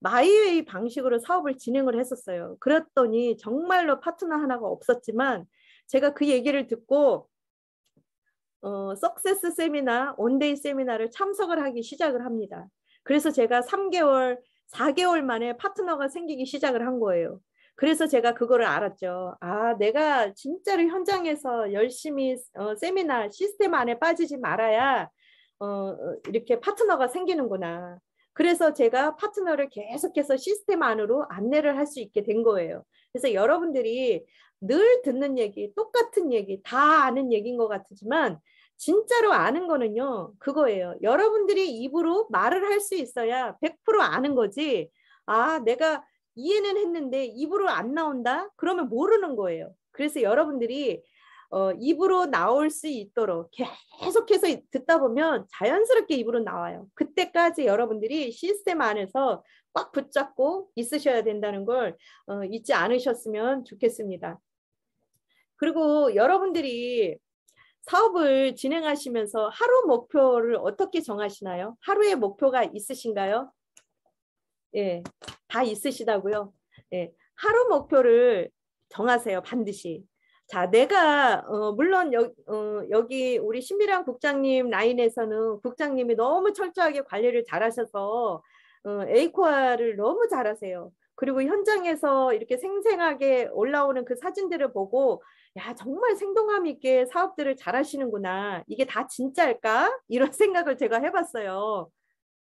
마이웨이 방식으로 사업을 진행을 했었어요. 그랬더니 정말로 파트너 하나가 없었지만 제가 그 얘기를 듣고 어, 석세스 세미나, 온데이 세미나를 참석을 하기 시작을 합니다. 그래서 제가 3개월, 4개월 만에 파트너가 생기기 시작을 한 거예요. 그래서 제가 그거를 알았죠. 아, 내가 진짜로 현장에서 열심히 어, 세미나 시스템 안에 빠지지 말아야 어, 이렇게 파트너가 생기는구나. 그래서 제가 파트너를 계속해서 시스템 안으로 안내를 할 수 있게 된 거예요. 그래서 여러분들이 늘 듣는 얘기, 똑같은 얘기, 다 아는 얘기인 것 같지만 진짜로 아는 거는요, 그거예요. 여러분들이 입으로 말을 할 수 있어야 100% 아는 거지. 아, 내가 이해는 했는데 입으로 안 나온다? 그러면 모르는 거예요. 그래서 여러분들이 어, 입으로 나올 수 있도록 계속해서 듣다 보면 자연스럽게 입으로 나와요. 그때까지 여러분들이 시스템 안에서 꽉 붙잡고 있으셔야 된다는 걸 어, 잊지 않으셨으면 좋겠습니다. 그리고 여러분들이 사업을 진행하시면서 하루 목표를 어떻게 정하시나요? 하루의 목표가 있으신가요? 예, 다 있으시다고요. 예, 하루 목표를 정하세요, 반드시. 자, 내가 어, 물론 여, 어, 여기 우리 신비랑 국장님 라인에서는 국장님이 너무 철저하게 관리를 잘하셔서 어, 에이코아를 너무 잘하세요. 그리고 현장에서 이렇게 생생하게 올라오는 그 사진들을 보고 야 정말 생동감 있게 사업들을 잘하시는구나. 이게 다 진짜일까? 이런 생각을 제가 해봤어요.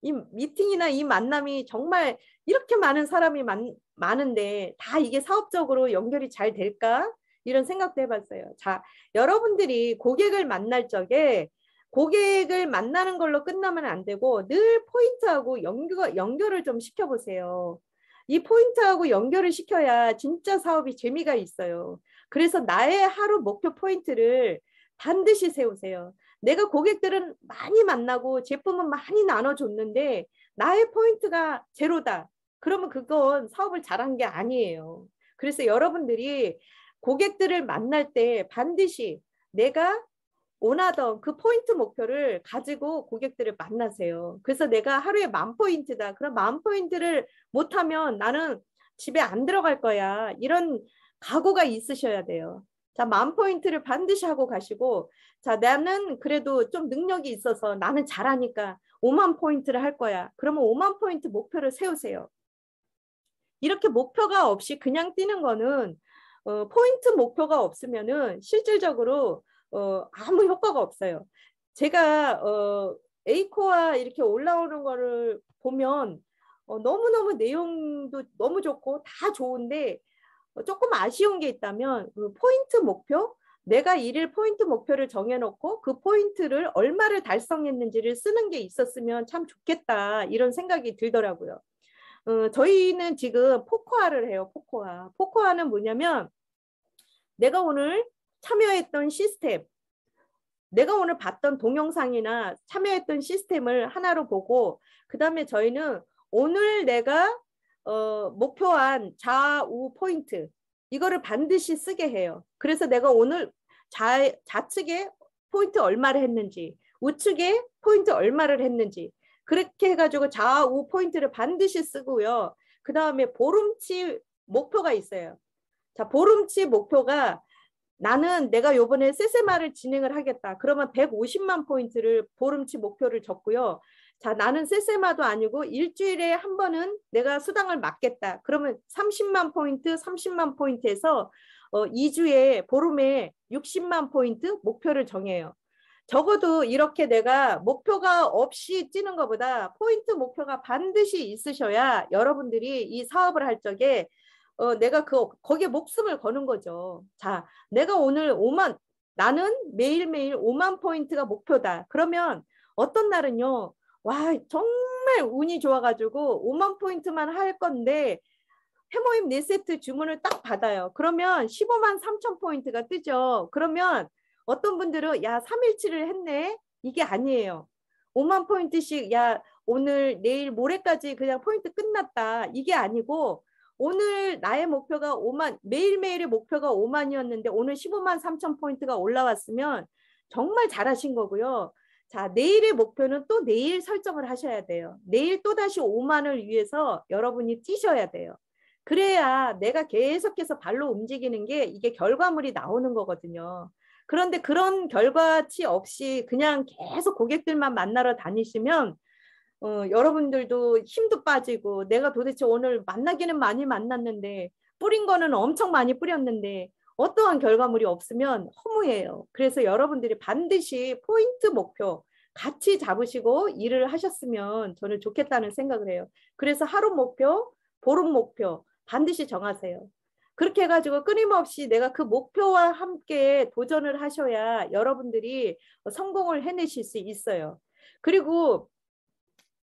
이 미팅이나 이 만남이 정말 이렇게 많은 사람이 많, 많은데 다 이게 사업적으로 연결이 잘 될까? 이런 생각도 해봤어요. 자, 여러분들이 고객을 만날 적에 고객을 만나는 걸로 끝나면 안 되고 늘 포인트하고 연결, 연결을 좀 시켜보세요. 이 포인트하고 연결을 시켜야 진짜 사업이 재미가 있어요. 그래서 나의 하루 목표 포인트를 반드시 세우세요. 내가 고객들은 많이 만나고 제품은 많이 나눠줬는데 나의 포인트가 제로다. 그러면 그건 사업을 잘한 게 아니에요. 그래서 여러분들이 고객들을 만날 때 반드시 내가 원하던 그 포인트 목표를 가지고 고객들을 만나세요. 그래서 내가 하루에 만 포인트다. 그럼 만 포인트를 못하면 나는 집에 안 들어갈 거야. 이런 각오가 있으셔야 돼요. 자, 만 포인트를 반드시 하고 가시고, 자, 나는 그래도 좀 능력이 있어서 나는 잘하니까 5만 포인트를 할 거야. 그러면 5만 포인트 목표를 세우세요. 이렇게 목표가 없이 그냥 뛰는 거는 어, 포인트 목표가 없으면은 실질적으로 어, 아무 효과가 없어요. 제가 어, 에이코아 이렇게 올라오는 거를 보면 어, 너무너무 내용도 너무 좋고 다 좋은데 어, 조금 아쉬운 게 있다면 그 포인트 목표 내가 일일 포인트 목표를 정해놓고 그 포인트를 얼마를 달성했는지를 쓰는 게 있었으면 참 좋겠다 이런 생각이 들더라고요. 어, 저희는 지금 포코아를 해요. 포코아. 포코아는 뭐냐면 내가 오늘 참여했던 시스템, 내가 오늘 봤던 동영상이나 참여했던 시스템을 하나로 보고 그 다음에 저희는 오늘 내가 어, 목표한 좌우 포인트 이거를 반드시 쓰게 해요. 그래서 내가 오늘 좌, 좌측에 포인트 얼마를 했는지 우측에 포인트 얼마를 했는지 그렇게 해가지고 좌우 포인트를 반드시 쓰고요. 그 다음에 보름치 목표가 있어요. 자, 보름치 목표가 나는 내가 요번에 세세마를 진행을 하겠다. 그러면 150만 포인트를 보름치 목표를 적고요. 자, 나는 세세마도 아니고 일주일에 한 번은 내가 수당을 맡겠다. 그러면 30만 포인트, 30만 포인트에서 어, 2주에 보름에 60만 포인트 목표를 정해요. 적어도 이렇게 내가 목표가 없이 뛰는 것보다 포인트 목표가 반드시 있으셔야 여러분들이 이 사업을 할 적에 어, 내가 그 거기에 목숨을 거는 거죠. 자, 내가 오늘 5만 나는 매일매일 5만 포인트가 목표다. 그러면 어떤 날은요. 와, 정말 운이 좋아 가지고 5만 포인트만 할 건데 해모임 네세트 주문을 딱 받아요. 그러면 15만 3천 포인트가 뜨죠. 그러면 어떤 분들은 야, 3일치를 했네. 이게 아니에요. 5만 포인트씩 야, 오늘 내일 모레까지 그냥 포인트 끝났다. 이게 아니고 오늘 나의 목표가 5만 매일매일의 목표가 5만이었는데 오늘 15만 3천 포인트가 올라왔으면 정말 잘하신 거고요. 자, 내일의 목표는 또 내일 설정을 하셔야 돼요. 내일 또다시 5만을 위해서 여러분이 뛰셔야 돼요. 그래야 내가 계속해서 발로 움직이는 게 이게 결과물이 나오는 거거든요. 그런데 그런 결과치 없이 그냥 계속 고객들만 만나러 다니시면 어, 여러분들도 힘도 빠지고 내가 도대체 오늘 만나기는 많이 만났는데 뿌린 거는 엄청 많이 뿌렸는데 어떠한 결과물이 없으면 허무해요. 그래서 여러분들이 반드시 포인트 목표 같이 잡으시고 일을 하셨으면 저는 좋겠다는 생각을 해요. 그래서 하루 목표, 보름 목표 반드시 정하세요. 그렇게 해가지고 끊임없이 내가 그 목표와 함께 도전을 하셔야 여러분들이 성공을 해내실 수 있어요. 그리고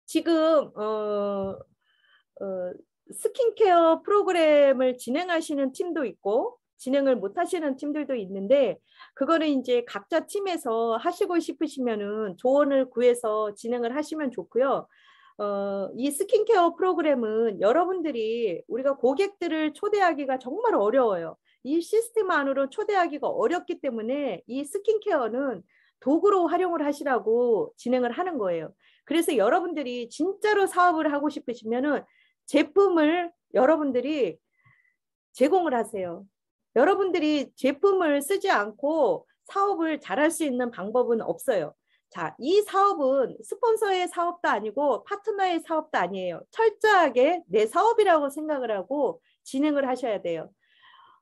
지금 어, 어, 스킨케어 프로그램을 진행하시는 팀도 있고 진행을 못 하시는 팀들도 있는데 그거는 이제 각자 팀에서 하시고 싶으시면은 조언을 구해서 진행을 하시면 좋고요. 어, 이 스킨케어 프로그램은 여러분들이 우리가 고객들을 초대하기가 정말 어려워요. 이 시스템 안으로 초대하기가 어렵기 때문에 이 스킨케어는 도구로 활용을 하시라고 진행을 하는 거예요. 그래서 여러분들이 진짜로 사업을 하고 싶으시면은 제품을 여러분들이 제공을 하세요. 여러분들이 제품을 쓰지 않고 사업을 잘할 수 있는 방법은 없어요. 자, 이 사업은 스폰서의 사업도 아니고 파트너의 사업도 아니에요. 철저하게 내 사업이라고 생각을 하고 진행을 하셔야 돼요.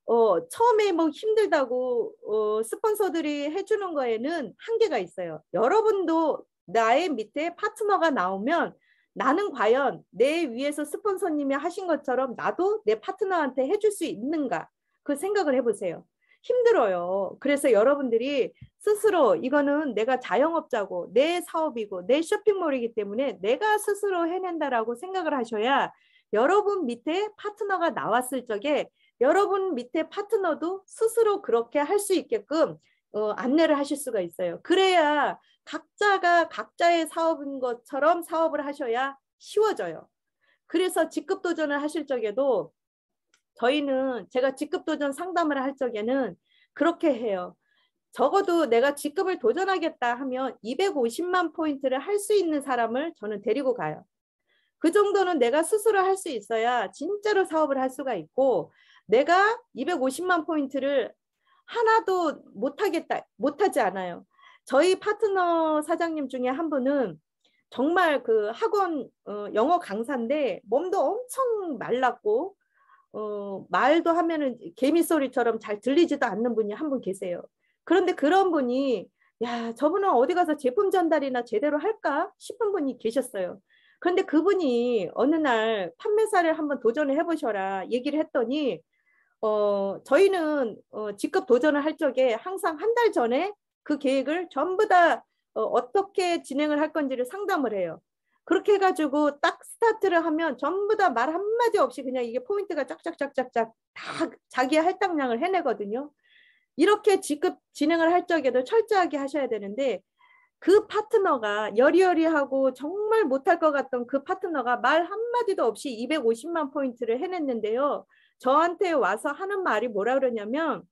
어, 처음에 뭐 힘들다고 어, 스폰서들이 해주는 거에는 한계가 있어요. 여러분도 나의 밑에 파트너가 나오면 나는 과연 내 위에서 스폰서님이 하신 것처럼 나도 내 파트너한테 해줄 수 있는가 그 생각을 해보세요. 힘들어요. 그래서 여러분들이 스스로 이거는 내가 자영업자고 내 사업이고 내 쇼핑몰이기 때문에 내가 스스로 해낸다라고 생각을 하셔야 여러분 밑에 파트너가 나왔을 적에 여러분 밑에 파트너도 스스로 그렇게 할 수 있게끔 어, 안내를 하실 수가 있어요. 그래야 각자가 각자의 사업인 것처럼 사업을 하셔야 쉬워져요. 그래서 직급 도전을 하실 적에도 저희는 제가 직급 도전 상담을 할 적에는 그렇게 해요. 적어도 내가 직급을 도전하겠다 하면 250만 포인트를 할 수 있는 사람을 저는 데리고 가요. 그 정도는 내가 스스로 할 수 있어야 진짜로 사업을 할 수가 있고 내가 250만 포인트를 하나도 못하겠다 못하지 않아요. 저희 파트너 사장님 중에 한 분은 정말 그 학원 어, 영어 강사인데 몸도 엄청 말랐고 어, 말도 하면은 개미 소리처럼 잘 들리지도 않는 분이 한 분 계세요. 그런데 그런 분이 야 저분은 어디 가서 제품 전달이나 제대로 할까 싶은 분이 계셨어요. 그런데 그분이 어느 날 판매사를 한번 도전을 해보셔라 얘기를 했더니 어, 저희는 어, 직급 도전을 할 적에 항상 한 달 전에 그 계획을 전부 다 어, 어떻게 진행을 할 건지를 상담을 해요. 그렇게 해가지고 딱 스타트를 하면 전부 다 말 한마디 없이 그냥 이게 포인트가 짝짝짝짝짝 다 자기의 할당량을 해내거든요. 이렇게 직급 진행을 할 적에도 철저하게 하셔야 되는데 그 파트너가 여리여리하고 정말 못할 것 같던 그 파트너가 말 한마디도 없이 250만 포인트를 해냈는데요. 저한테 와서 하는 말이 뭐라 그러냐면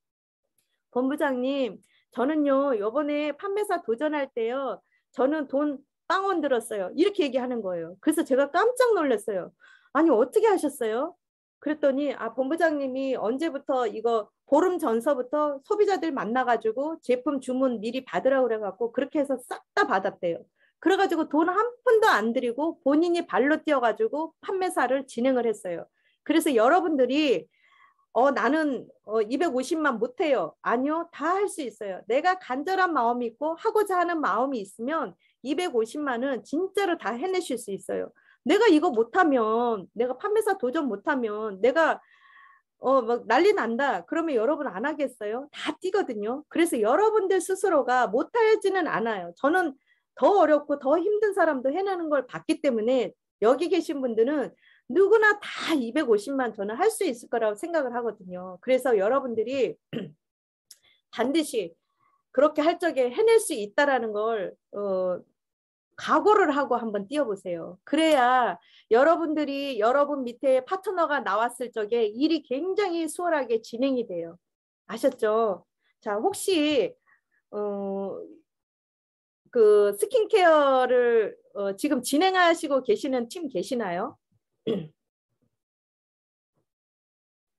본부장님 저는요 요번에 판매사 도전할 때요 저는 돈 빵원 들었어요 이렇게 얘기하는 거예요 그래서 제가 깜짝 놀랐어요 아니 어떻게 하셨어요 그랬더니 아 본부장님이 언제부터 이거 보름 전서부터 소비자들 만나가지고 제품 주문 미리 받으라고 그래갖고 그렇게 해서 싹 다 받았대요 그래가지고 돈 한 푼도 안 들이고 본인이 발로 뛰어가지고 판매사를 진행을 했어요 그래서 여러분들이 어, 나는 어, 250만 못해요. 아니요, 다 할 수 있어요. 내가 간절한 마음이 있고 하고자 하는 마음이 있으면 250만은 진짜로 다 해내실 수 있어요. 내가 이거 못하면, 내가 판매사 도전 못하면, 내가 어, 막 난리 난다. 그러면 여러분 안 하겠어요? 다 뛰거든요. 그래서 여러분들 스스로가 못하지는 않아요. 저는 더 어렵고 더 힘든 사람도 해내는 걸 봤기 때문에 여기 계신 분들은 누구나 다 250만 저는 할 수 있을 거라고 생각을 하거든요. 그래서 여러분들이 반드시 그렇게 할 적에 해낼 수 있다라는 걸 어, 각오를 하고 한번 뛰어보세요. 그래야 여러분들이 여러분 밑에 파트너가 나왔을 적에 일이 굉장히 수월하게 진행이 돼요. 아셨죠? 자, 혹시 어, 그 스킨케어를 어, 지금 진행하시고 계시는 팀 계시나요?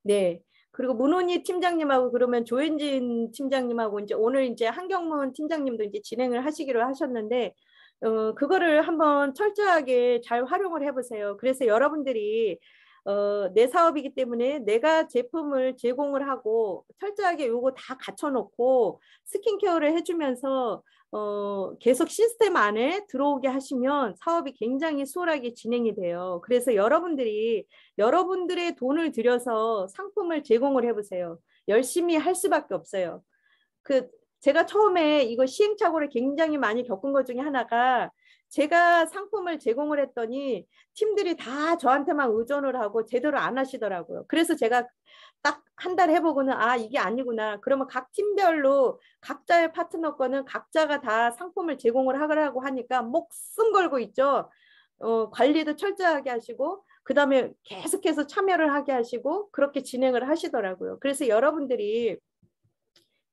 네. 그리고 문호니 팀장님하고 그러면 조현진 팀장님하고 이제 오늘 이제 한경문 팀장님도 이제 진행을 하시기로 하셨는데 어, 그거를 한번 철저하게 잘 활용을 해보세요. 그래서 여러분들이 어, 내 사업이기 때문에 내가 제품을 제공을 하고 철저하게 요거 다 갖춰놓고 스킨케어를 해주면서 어, 계속 시스템 안에 들어오게 하시면 사업이 굉장히 수월하게 진행이 돼요. 그래서 여러분들이 여러분들의 돈을 들여서 상품을 제공을 해보세요. 열심히 할 수밖에 없어요. 그 제가 처음에 이거 시행착오를 굉장히 많이 겪은 것 중에 하나가 제가 상품을 제공을 했더니 팀들이 다 저한테만 의존을 하고 제대로 안 하시더라고요. 그래서 제가 딱한달 해보고는 아 이게 아니구나. 그러면 각 팀별로 각자의 파트너 거는 각자가 다 상품을 제공을 하라고 하니까 목숨 걸고 있죠. 어, 관리도 철저하게 하시고 그 다음에 계속해서 참여를 하게 하시고 그렇게 진행을 하시더라고요. 그래서 여러분들이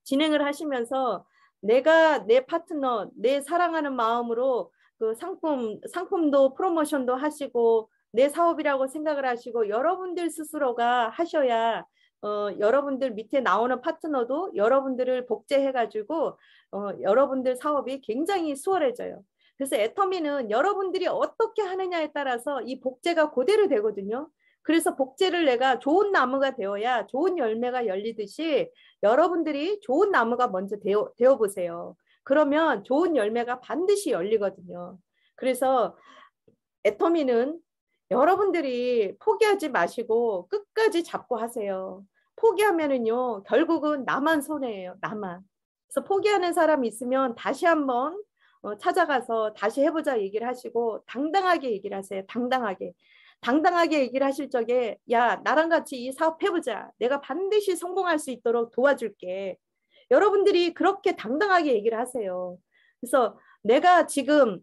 진행을 하시면서 내가 내 파트너, 내 사랑하는 마음으로 그 상품, 상품도 프로모션도 하시고 내 사업이라고 생각을 하시고 여러분들 스스로가 하셔야 어, 여러분들 밑에 나오는 파트너도 여러분들을 복제해가지고 어, 여러분들 사업이 굉장히 수월해져요. 그래서 애터미는 여러분들이 어떻게 하느냐에 따라서 이 복제가 고대로 되거든요. 그래서 복제를 내가 좋은 나무가 되어야 좋은 열매가 열리듯이 여러분들이 좋은 나무가 먼저 되어, 되어 보세요. 그러면 좋은 열매가 반드시 열리거든요. 그래서 애터미는 여러분들이 포기하지 마시고 끝까지 잡고 하세요. 포기하면은요 결국은 나만 손해예요 나만 그래서 포기하는 사람이 있으면 다시 한번 어, 찾아가서 다시 해보자 얘기를 하시고 당당하게 얘기를 하세요 당당하게 당당하게 얘기를 하실 적에 야 나랑 같이 이 사업 해보자 내가 반드시 성공할 수 있도록 도와줄게 여러분들이 그렇게 당당하게 얘기를 하세요 그래서 내가 지금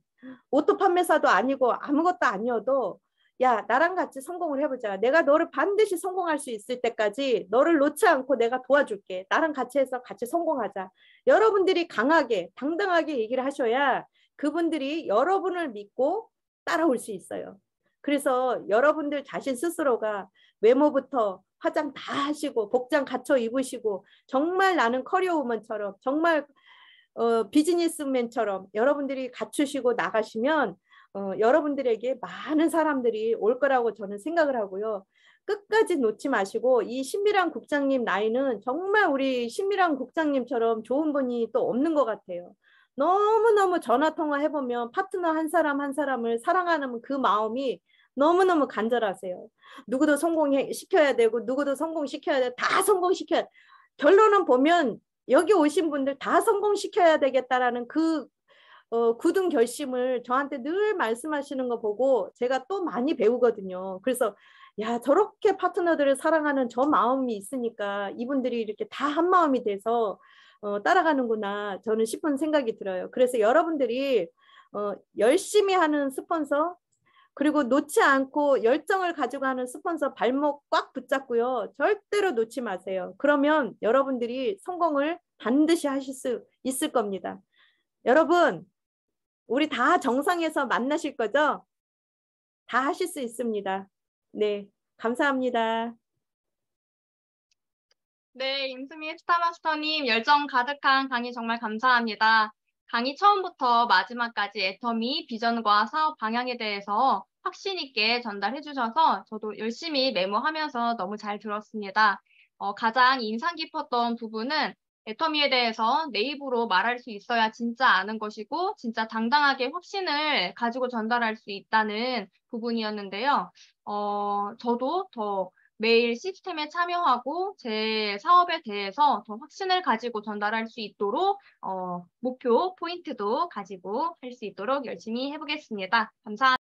오토 판매사도 아니고 아무것도 아니어도 야 나랑 같이 성공을 해보자. 내가 너를 반드시 성공할 수 있을 때까지 너를 놓지 않고 내가 도와줄게. 나랑 같이 해서 같이 성공하자. 여러분들이 강하게 당당하게 얘기를 하셔야 그분들이 여러분을 믿고 따라올 수 있어요. 그래서 여러분들 자신 스스로가 외모부터 화장 다 하시고 복장 갖춰 입으시고 정말 나는 커리어우먼처럼 정말 어, 비즈니스맨처럼 여러분들이 갖추시고 나가시면 어, 여러분들에게 많은 사람들이 올 거라고 저는 생각을 하고요. 끝까지 놓지 마시고 이 신미랑 국장님 나이는 정말 우리 신미랑 국장님처럼 좋은 분이 또 없는 것 같아요. 너무너무 전화 통화 해보면 파트너 한 사람 한 사람을 사랑하는 그 마음이 너무너무 간절하세요. 누구도 성공시켜야 되고 누구도 성공시켜야 돼. 다 성공시켜야 결론은 보면 여기 오신 분들 다 성공시켜야 되겠다라는 그 어, 굳은 결심을 저한테 늘 말씀하시는 거 보고 제가 또 많이 배우거든요. 그래서 야 저렇게 파트너들을 사랑하는 저 마음이 있으니까 이분들이 이렇게 다 한 마음이 돼서 어, 따라가는구나 저는 싶은 생각이 들어요. 그래서 여러분들이 어, 열심히 하는 스폰서 그리고 놓지 않고 열정을 가지고 하는 스폰서 발목 꽉 붙잡고요. 절대로 놓지 마세요. 그러면 여러분들이 성공을 반드시 하실 수 있을 겁니다. 여러분 우리 다 정상에서 만나실 거죠? 다 하실 수 있습니다. 네, 감사합니다. 네, 임수미 헤스타마스터님 열정 가득한 강의 정말 감사합니다. 강의 처음부터 마지막까지 애터미, 비전과 사업 방향에 대해서 확신 있게 전달해 주셔서 저도 열심히 메모하면서 너무 잘 들었습니다. 어, 가장 인상 깊었던 부분은 애터미에 대해서 내 입으로 말할 수 있어야 진짜 아는 것이고 진짜 당당하게 확신을 가지고 전달할 수 있다는 부분이었는데요. 어, 저도 더 매일 시스템에 참여하고 제 사업에 대해서 더 확신을 가지고 전달할 수 있도록 어, 목표 포인트도 가지고 할 수 있도록 열심히 해보겠습니다. 감사합니다.